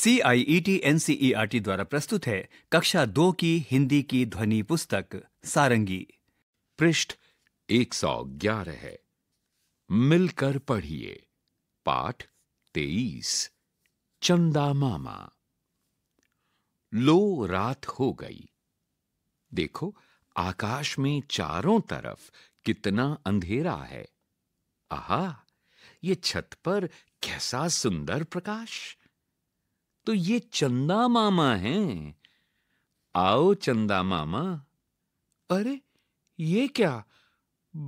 C I T R T द्वारा प्रस्तुत है कक्षा दो की हिंदी की ध्वनि पुस्तक सारंगी पृष्ठ एक सौ ग्यारह है मिलकर पढ़िए पाठ तेईस चंदा मामा लो रात हो गई देखो आकाश में चारों तरफ कितना अंधेरा है आहा ये छत पर कैसा सुंदर प्रकाश तो ये चंदा मामा हैं आओ चंदा मामा अरे ये क्या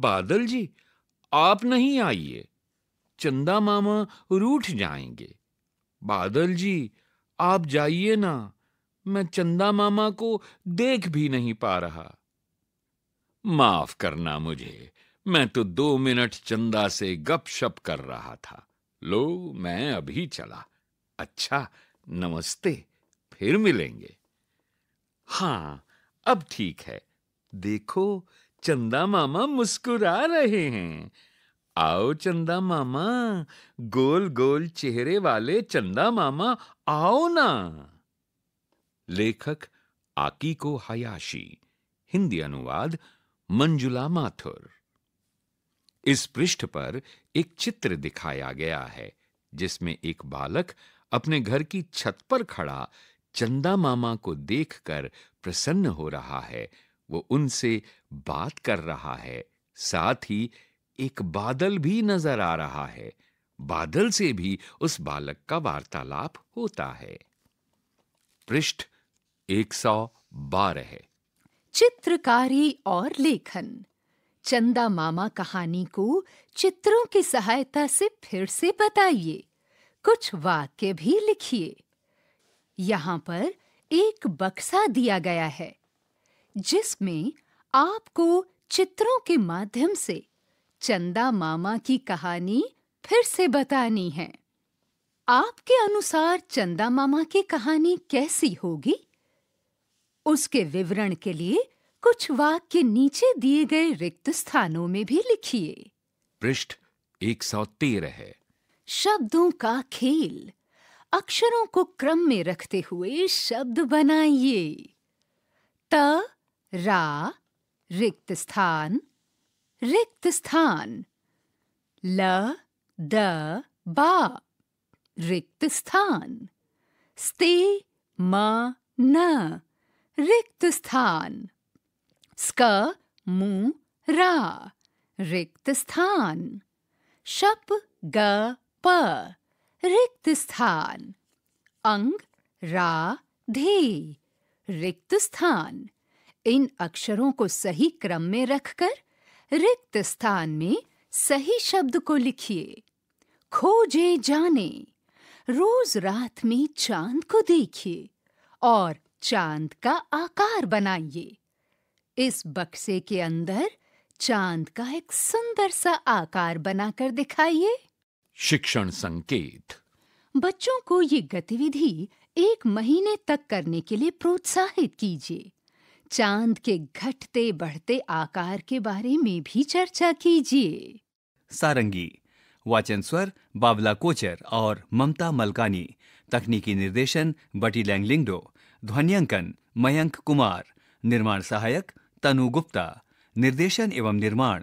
बादल जी आप नहीं आइए चंदा मामा रूठ जाएंगे बादल जी आप जाइए ना मैं चंदा मामा को देख भी नहीं पा रहा माफ करना मुझे मैं तो दो मिनट चंदा से गपशप कर रहा था लो मैं अभी चला अच्छा नमस्ते फिर मिलेंगे हाँ अब ठीक है देखो चंदा मामा मुस्कुरा रहे हैं आओ चंदा मामा गोल गोल चेहरे वाले चंदा मामा आओ ना लेखक आकीको हयाशी हिंदी अनुवाद मंजुला माथुर इस पृष्ठ पर एक चित्र दिखाया गया है जिसमें एक बालक अपने घर की छत पर खड़ा चंदा मामा को देखकर प्रसन्न हो रहा है वो उनसे बात कर रहा है साथ ही एक बादल भी नजर आ रहा है बादल से भी उस बालक का वार्तालाप होता है पृष्ठ 112 है चित्रकारी और लेखन चंदा मामा कहानी को चित्रों की सहायता से फिर से बताइए कुछ वाक्य भी लिखिए यहाँ पर एक बक्सा दिया गया है जिसमें आपको चित्रों के माध्यम से चंदा मामा की कहानी फिर से बतानी है आपके अनुसार चंदा मामा की कहानी कैसी होगी उसके विवरण के लिए कुछ वाक्य नीचे दिए गए रिक्त स्थानों में भी लिखिए पृष्ठ 113 है शब्दों का खेल अक्षरों को क्रम में रखते हुए शब्द बनाइए त रा रिक्त स्थान रिक्त स्थान ल द बा रिक्त स्थान स्ते म न रिक्त स्थान स्क मु रा रिक्त स्थान शप ग प रिक्त स्थान अंग रा धे रिक्त स्थान इन अक्षरों को सही क्रम में रखकर रिक्त स्थान में सही शब्द को लिखिए खोजे जाने रोज रात में चांद को देखिए और चांद का आकार बनाइए इस बक्से के अंदर चांद का एक सुंदर सा आकार बनाकर दिखाइए शिक्षण संकेत बच्चों को ये गतिविधि एक महीने तक करने के लिए प्रोत्साहित कीजिए चांद के घटते बढ़ते आकार के बारे में भी चर्चा कीजिए सारंगी वाचन स्वर बावला कोचर और ममता मलकानी तकनीकी निर्देशन बटी लैंगलिंगडो ध्वनियांकन मयंक कुमार निर्माण सहायक तनु गुप्ता निर्देशन एवं निर्माण